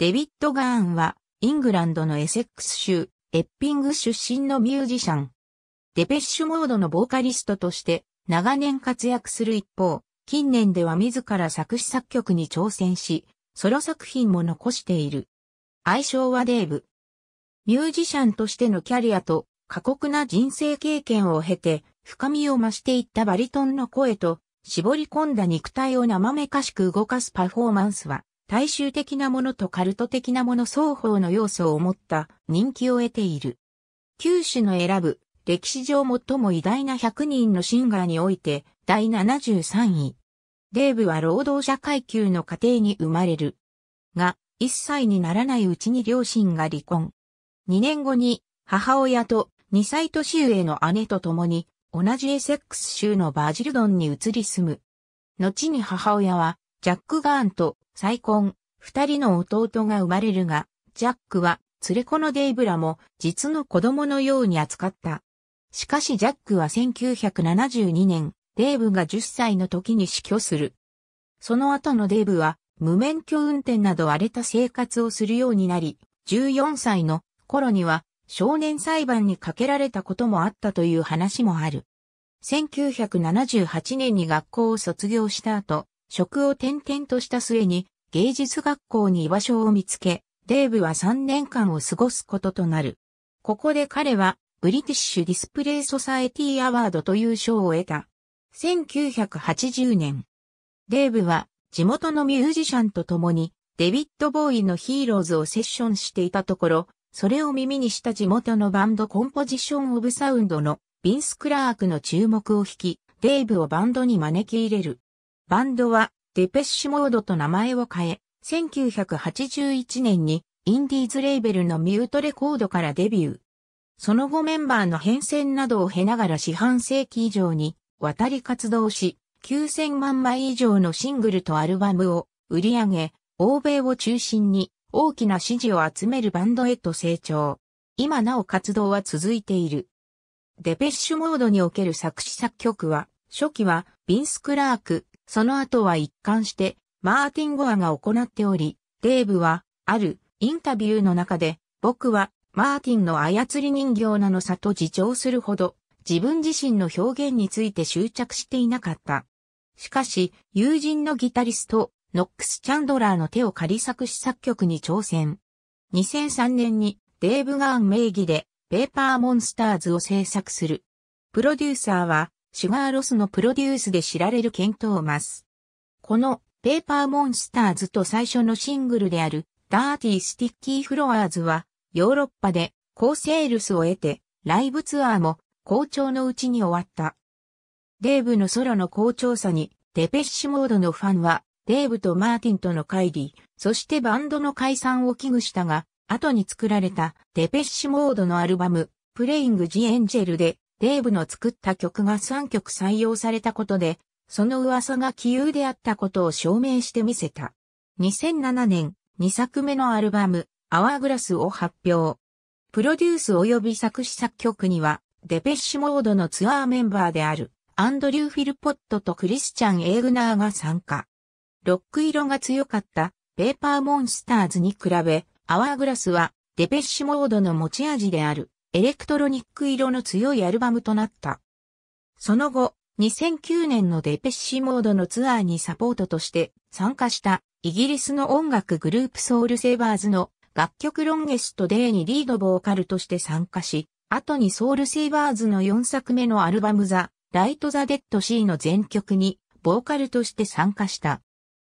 デビッド・ガーンは、イングランドのエセックス州、エッピング出身のミュージシャン。デペッシュモードのボーカリストとして、長年活躍する一方、近年では自ら作詞作曲に挑戦し、ソロ作品も残している。愛称はデーブ。ミュージシャンとしてのキャリアと過酷な人生経験を経て深みを増していったバリトンの声と絞り込んだ肉体を生めかしく動かすパフォーマンスは大衆的なものとカルト的なもの双方の要素を持った人気を得ている。九種の選ぶ歴史上最も偉大な100人のシンガーにおいて第73位。デーブは労働者階級の家庭に生まれる。が、1歳にならないうちに両親が離婚。2年後に母親と2歳年上の姉と共に同じエセックス州のバージルドンに移り住む。後に母親はジャック・ガーンと再婚、二人の弟が生まれるが、ジャックは連れ子のデイブラも実の子供のように扱った。しかしジャックは1972年、デイブが10歳の時に死去する。その後のデイブは無免許運転など荒れた生活をするようになり、14歳の頃には少年裁判にかけられたこともあったという話もある。1978年に学校を卒業した後、職を転々とした末に芸術学校に居場所を見つけ、デーブは3年間を過ごすこととなる。ここで彼はブリティッシュ・ディスプレイ・ソサエティ・アワードという賞を得た。1980年、デーブは地元のミュージシャンと共にデビッド・ボーイのヒーローズをセッションしていたところ、それを耳にした地元のバンドコンポジション・オブ・サウンドのビンス・クラークの注目を引き、デーブをバンドに招き入れる。バンドはデペッシュモードと名前を変え、1981年にインディーズレーベルのミュートレコードからデビュー。その後メンバーの変遷などを経ながら四半世紀以上に渡り活動し、9000万枚以上のシングルとアルバムを売り上げ、欧米を中心に大きな支持を集めるバンドへと成長。今なお活動は続いている。デペッシュモードにおける作詞作曲は、初期はビンス・クラーク、その後は一貫して、マーティン・ゴアが行っており、デーブは、ある、インタビューの中で、僕は、マーティンの操り人形なのさと自重するほど、自分自身の表現について執着していなかった。しかし、友人のギタリスト、ノックス・チャンドラーの手を借り作詞作曲に挑戦。2003年にデーブ・ガーン名義でペーパー・モンスターズを制作する。プロデューサーはシュガーロスのプロデュースで知られるケント・オマス。このペーパーモンスターズと最初のシングルであるダーティー・スティッキー・フロアーズはヨーロッパで高セールスを得てライブツアーも好調のうちに終わった。デーブのソロの好調さにデペッシュモードのファンはデーブとマーティンとの会議、そしてバンドの解散を危惧したが、後に作られたデペッシュモードのアルバム、プレイング・ジ・エンジェルでデーブの作った曲が3曲採用されたことで、その噂が奇遇であったことを証明してみせた。2007年、2作目のアルバム、アワーグラスを発表。プロデュース及び作詞作曲には、デペッシュモードのツアーメンバーである、アンドリュー・フィルポットとクリスチャン・エーグナーが参加。ロック色が強かった、ペーパーモンスターズに比べ、アワーグラスは、デペッシュモードの持ち味である、エレクトロニック色の強いアルバムとなった。その後、2009年のデペッシモードのツアーにサポートとして参加したイギリスの音楽グループソウルセーバーズの楽曲ロンゲストデーにリードボーカルとして参加し、後にソウルセーバーズの4作目のアルバムザ・ライト・ザ・デッド・シーの全曲にボーカルとして参加した。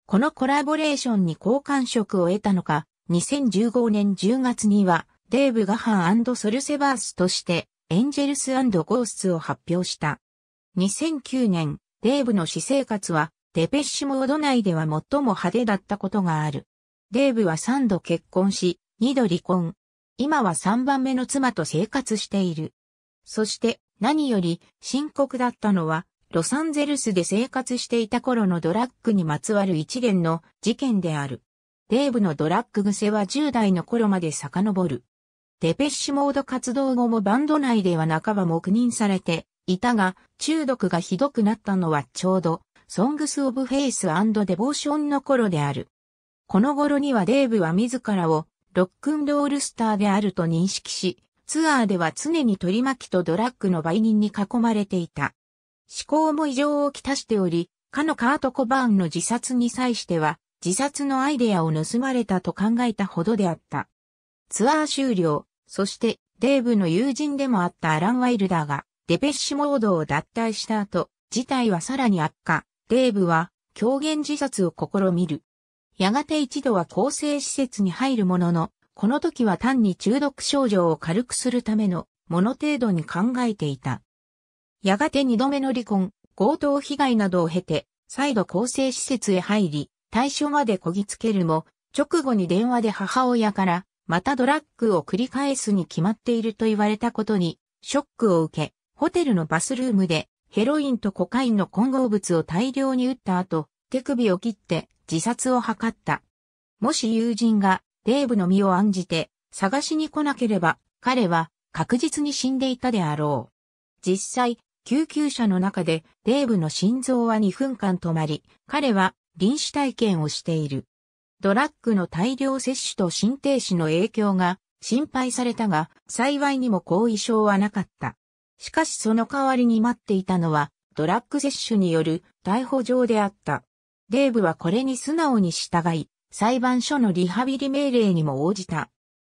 このコラボレーションに好感触を得たのか、2015年10月にはデーブ・ガハンソルセバースとして、エンジェルスゴースを発表した。2009年、デーブの私生活は、デペッシュモード内では最も派手だったことがある。デーブは3度結婚し、2度離婚。今は3番目の妻と生活している。そして何より深刻だったのは、ロサンゼルスで生活していた頃のドラッグにまつわる一連の事件である。デーブのドラッグ癖は10代の頃まで遡る。デペッシュモード活動後もバンド内では半ば黙認されていたが、中毒がひどくなったのはちょうど、ソングス・オブ・フェイス・デボーションの頃である。この頃にはデーブは自らをロックンロールスターであると認識し、ツアーでは常に取り巻きとドラッグの売人に囲まれていた。思考も異常をきたしており、かのカート・コバーンの自殺に際しては、自殺のアイデアを盗まれたと考えたほどであった。ツアー終了、そして、デーブの友人でもあったアラン・ワイルダーが、デペッシュモードを脱退した後、事態はさらに悪化。デーブは、狂言自殺を試みる。やがて一度は更生施設に入るものの、この時は単に中毒症状を軽くするためのもの程度に考えていた。やがて二度目の離婚、強盗被害などを経て、再度更生施設へ入り、対処までこぎつけるも、直後に電話で母親から、またドラッグを繰り返すに決まっていると言われたことに、ショックを受け、ホテルのバスルームで、ヘロインとコカインの混合物を大量に打った後、手首を切って自殺を図った。もし友人がデーブの身を案じて探しに来なければ彼は確実に死んでいたであろう。実際、救急車の中でデーブの心臓は2分間止まり、彼は臨死体験をしている。ドラッグの大量摂取と心停止の影響が心配されたが、幸いにも後遺症はなかった。しかしその代わりに待っていたのは、ドラッグ摂取による逮捕状であった。デーブはこれに素直に従い、裁判所のリハビリ命令にも応じた。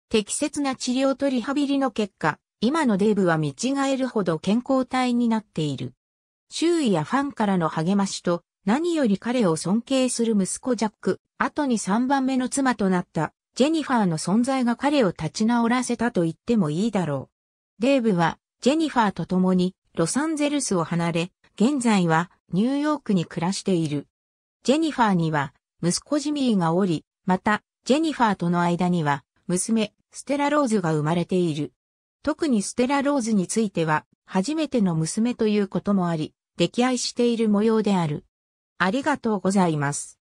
適切な治療とリハビリの結果、今のデーブは見違えるほど健康体になっている。周囲やファンからの励ましと何より彼を尊敬する息子ジャック、後に3番目の妻となったジェニファーの存在が彼を立ち直らせたと言ってもいいだろう。デーブはジェニファーと共にロサンゼルスを離れ、現在はニューヨークに暮らしている。ジェニファーには息子ジミーがおり、またジェニファーとの間には娘ステラローズが生まれている。特にステラローズについては初めての娘ということもあり、溺愛している模様である。ありがとうございます。